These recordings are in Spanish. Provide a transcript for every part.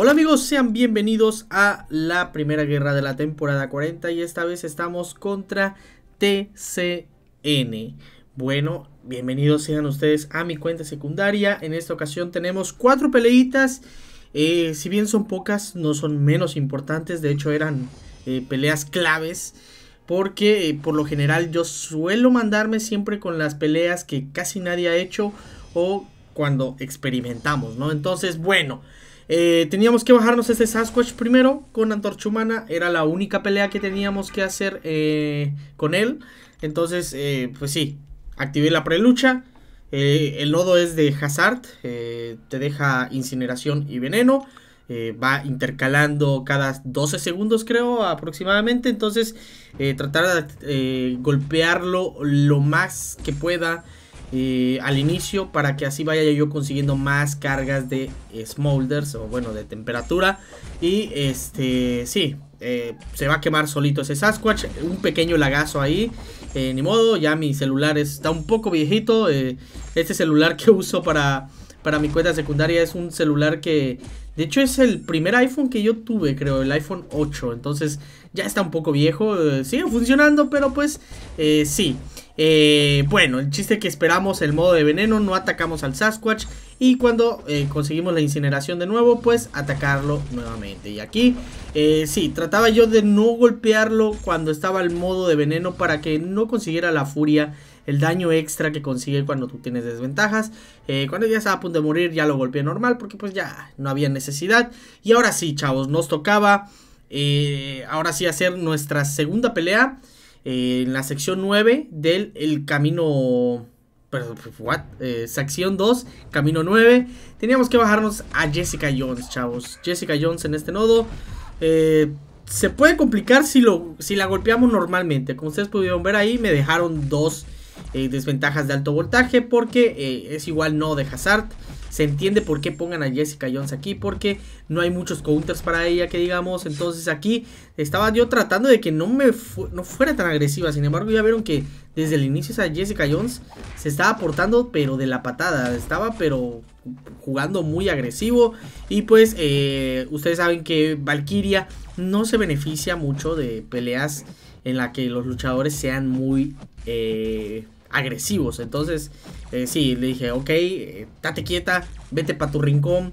Hola amigos, sean bienvenidos a la primera guerra de la temporada 40 y esta vez estamos contra TCN. Bueno, bienvenidos sean ustedes a mi cuenta secundaria. En esta ocasión tenemos cuatro peleitas. Eh, si bien son pocas, no son menos importantes. De hecho, eran eh, peleas claves. Porque eh, por lo general yo suelo mandarme siempre con las peleas que casi nadie ha hecho o cuando experimentamos, ¿no? Entonces, bueno. Eh, teníamos que bajarnos este Sasquatch primero con Antorcha Humana. Era la única pelea que teníamos que hacer eh, con él. Entonces, eh, pues sí, activé la prelucha. el nodo es de Hazard. te deja incineración y veneno. va intercalando cada 12 segundos, creo, aproximadamente. Entonces, tratar de golpearlo lo más que pueda al inicio para que así vaya yo consiguiendo más cargas de smolders o bueno de temperatura y este sí eh, se va a quemar solito ese Sasquatch un pequeño lagazo ahí eh, ni modo ya mi celular está un poco viejito eh, este celular que uso para para mi cuenta secundaria es un celular que, de hecho, es el primer iPhone que yo tuve, creo, el iPhone 8. Entonces, ya está un poco viejo, eh, sigue funcionando, pero pues, eh, sí. Eh, bueno, el chiste que esperamos el modo de veneno, no atacamos al Sasquatch y cuando conseguimos la incineración de nuevo, pues atacarlo nuevamente. Y aquí, sí, trataba yo de no golpearlo cuando estaba el modo de veneno para que no consiguiera la furia el daño extra que consigue cuando tú tienes desventajas. Eh, cuando ya estaba a punto de morir ya lo golpeé normal porque pues ya no había necesidad. Y ahora sí, chavos, nos tocaba eh, ahora sí hacer nuestra segunda pelea eh, en la sección 9 del el camino... what? sección 2, camino 9. Teníamos que bajarnos a Jessica Jones, chavos. Jessica Jones en este nodo. se puede complicar si, lo, si la golpeamos normalmente. Como ustedes pudieron ver ahí, me dejaron dos eh, desventajas de alto voltaje porque eh, es igual no de Hazard. Se entiende por qué pongan a Jessica Jones aquí, porque no hay muchos counters para ella, que digamos. Entonces aquí estaba yo tratando de que no me no fuera tan agresiva. Sin embargo, ya vieron que desde el inicio esa Jessica Jones se estaba portando pero de la patada. Estaba, pero jugando muy agresivo. Y pues eh, ustedes saben que Valkyria no se beneficia mucho de peleas en las que los luchadores sean muy eh, agresivos. Entonces, eh, sí, le dije, ok, date quieta, vete para tu rincón.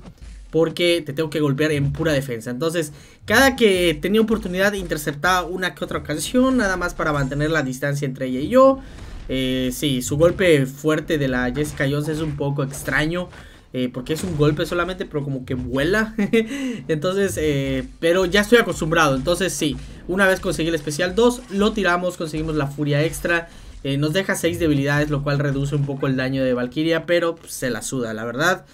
Porque te tengo que golpear en pura defensa. Entonces, cada que tenía oportunidad, interceptaba una que otra ocasión. Nada más para mantener la distancia entre ella y yo. sí, su golpe fuerte de la Jessica Jones es un poco extraño. Eh, porque es un golpe solamente, pero como que vuela. entonces, eh, pero ya estoy acostumbrado. Entonces, sí, una vez conseguí el especial 2, lo tiramos, conseguimos la furia extra. Eh, nos deja 6 debilidades, lo cual reduce un poco el daño de Valkyria, pero se la suda, la verdad.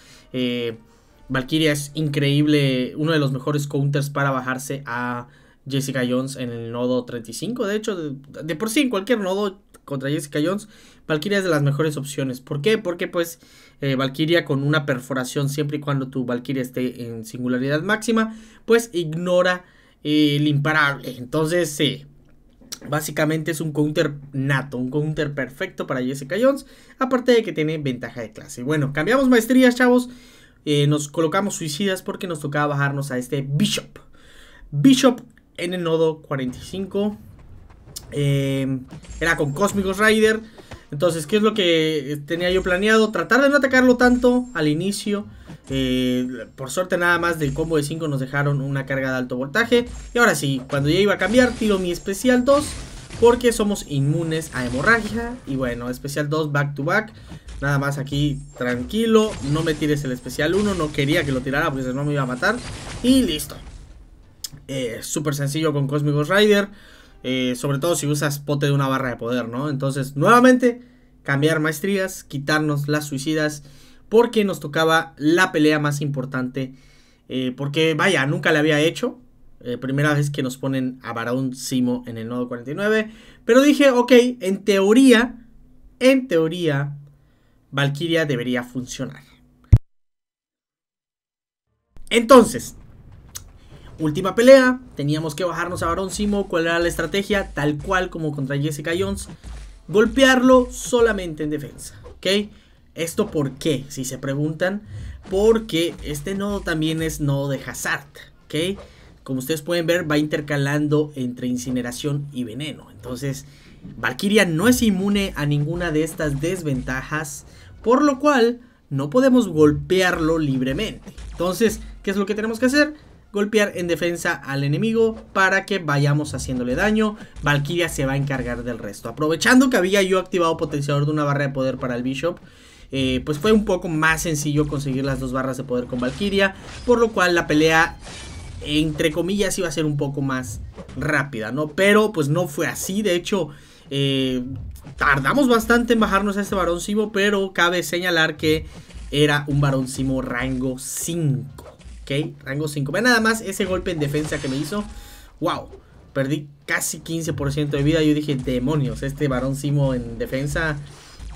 Valkyria es increíble, uno de los mejores counters para bajarse a Jessica Jones en el nodo 35. De hecho, de por sí, en cualquier nodo contra Jessica Jones, Valkyria es de las mejores opciones. ¿Por qué? Porque pues eh, Valkyria con una perforación, siempre y cuando tu Valkyria esté en singularidad máxima, pues ignora el imparable. Entonces, Básicamente es un counter nato, un counter perfecto para Jessica Jones, aparte de que tiene ventaja de clase. Bueno, cambiamos maestrías, chavos. Eh, nos colocamos suicidas porque nos tocaba bajarnos a este Bishop. Bishop en el nodo 45. Em, era con cósmicos Rider. Entonces, ¿qué es lo que tenía yo planeado? Tratar de no atacarlo tanto al inicio. Eh, por suerte nada más del combo de 5 nos dejaron una carga de alto voltaje. Y ahora sí, cuando ya iba a cambiar, tiro mi especial 2. Porque somos inmunes a hemorragia. Y bueno, especial 2 back to back. Nada más aquí tranquilo. No me tires el especial 1. No quería que lo tirara porque si no me iba a matar. Y listo. Super eh, Súper sencillo con cósmicos Rider. Eh, sobre todo si usas pote de una barra de poder, ¿no? Entonces, nuevamente, cambiar maestrías, quitarnos las suicidas, porque nos tocaba la pelea más importante. Eh, porque, vaya, nunca la había hecho. Eh, primera vez que nos ponen a Barón Simo en el nodo 49. Pero dije, ok, en teoría, en teoría, Valkyria debería funcionar. Entonces, Última pelea, teníamos que bajarnos a Barón Simo, cuál era la estrategia, tal cual como contra Jessica Jones, golpearlo solamente en defensa, ¿ok? ¿Esto por qué? Si se preguntan, porque este nodo también es nodo de Hazard, ¿ok? Como ustedes pueden ver, va intercalando entre incineración y veneno, entonces Valkyria no es inmune a ninguna de estas desventajas, por lo cual no podemos golpearlo libremente. Entonces, ¿qué es lo que tenemos que hacer? golpear en defensa al enemigo para que vayamos haciéndole daño. Valkyria se va a encargar del resto. Aprovechando que había yo activado potenciador de una barra de poder para el Bishop, eh, pues fue un poco más sencillo conseguir las dos barras de poder con Valkyria, por lo cual la pelea entre comillas iba a ser un poco más rápida, ¿no? Pero pues no fue así, de hecho eh, tardamos bastante en bajarnos a este varón pero cabe señalar que era un varón rango 5 rango 5. Vean nada más ese golpe en defensa que me hizo. Wow, perdí casi 15% de vida. Yo dije, demonios, este varón Simo en defensa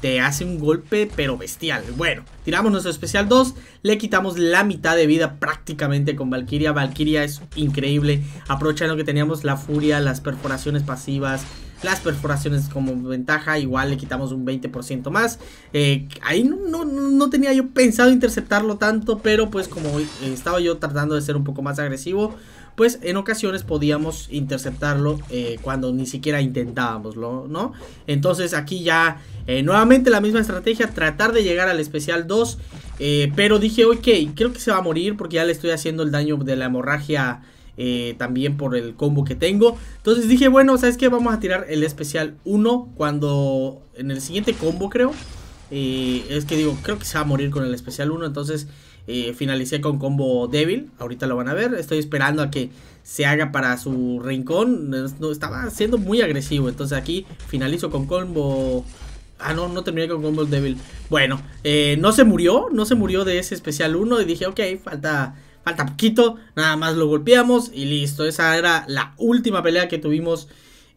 te hace un golpe pero bestial. Bueno, tiramos nuestro especial 2, le quitamos la mitad de vida prácticamente con Valkyria. Valkyria es increíble, lo que teníamos la furia, las perforaciones pasivas, las perforaciones como ventaja, igual le quitamos un 20% más. Eh, ahí no, tenía yo pensado interceptarlo tanto, pero pues como eh, estaba yo tratando de ser un poco más agresivo, pues en ocasiones podíamos interceptarlo eh, cuando ni siquiera intentábamoslo, ¿no? Entonces aquí ya nuevamente la misma estrategia, tratar de llegar al especial 2, pero dije, ok, creo que se va a morir porque ya le estoy haciendo el daño de la hemorragia. Eh, también por el combo que tengo. Entonces dije, bueno, ¿sabes qué? Vamos a tirar el especial 1 cuando en el siguiente combo creo. Eh, es que digo, creo que se va a morir con el especial 1, entonces eh, finalicé con combo débil, ahorita lo van a ver, estoy esperando a que se haga para su rincón, no, estaba siendo muy agresivo, entonces aquí finalizo con combo... Ah, no, no terminé con combo débil. Bueno, no se murió, no se murió de ese especial 1 y dije, ok, falta falta poquito, nada más lo golpeamos y listo. Esa era la última pelea que tuvimos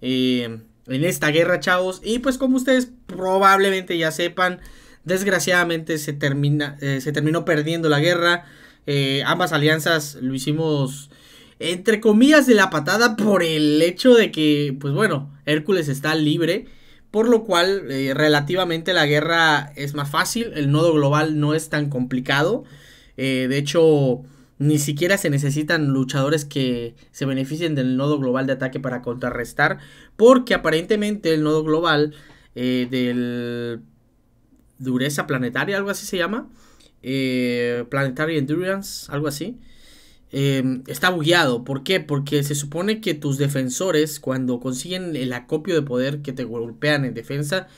eh, en esta guerra, chavos. Y pues como ustedes probablemente ya sepan, desgraciadamente se, termina, eh, se terminó perdiendo la guerra. Eh, ambas alianzas lo hicimos entre comillas de la patada por el hecho de que, pues bueno, Hércules está libre. Por lo cual, relativamente la guerra es más fácil, el nodo global no es tan complicado. de hecho, ni siquiera se necesitan luchadores que se beneficien del nodo global de ataque para contrarrestar, porque aparentemente el nodo global eh, del dureza planetaria, algo así se llama, eh, planetary endurance, algo así, eh, está bugueado. ¿Por qué? Porque se supone que tus defensores, cuando consiguen el acopio de poder que te golpean en defensa,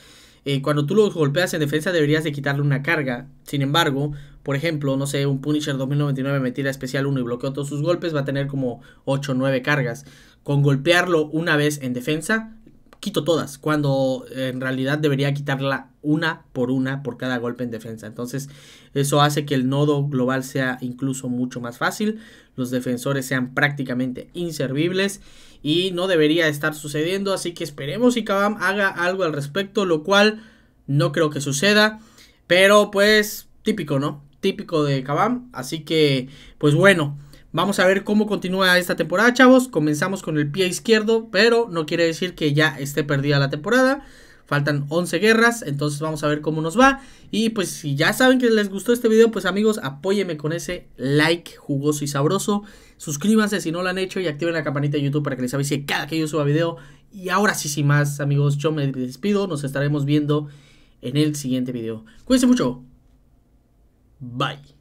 eh, cuando tú los golpeas en defensa deberías de quitarle una carga. Sin embargo, por ejemplo, no sé, un Punisher 2099 me tira especial 1 y bloqueo todos sus golpes, va a tener como 8 o 9 cargas. Con golpearlo una vez en defensa, quito todas, cuando en realidad debería quitarla una por una por cada golpe en defensa. Entonces, eso hace que el nodo global sea incluso mucho más fácil, los defensores sean prácticamente inservibles y no debería estar sucediendo, así que esperemos y Kabam haga algo al respecto, lo cual no creo que suceda, pero pues típico, ¿no? típico de Kabam. Así que, pues bueno, vamos a ver cómo continúa esta temporada, chavos. Comenzamos con el pie izquierdo, pero no quiere decir que ya esté perdida la temporada. Faltan 11 guerras, entonces vamos a ver cómo nos va. Y pues si ya saben que les gustó este video, pues amigos, apóyeme con ese like jugoso y sabroso. Suscríbanse si no lo han hecho y activen la campanita de YouTube para que les avise cada que yo suba video. Y ahora sí, sin más, amigos, yo me despido. Nos estaremos viendo en el siguiente video. Cuídense mucho. Bye.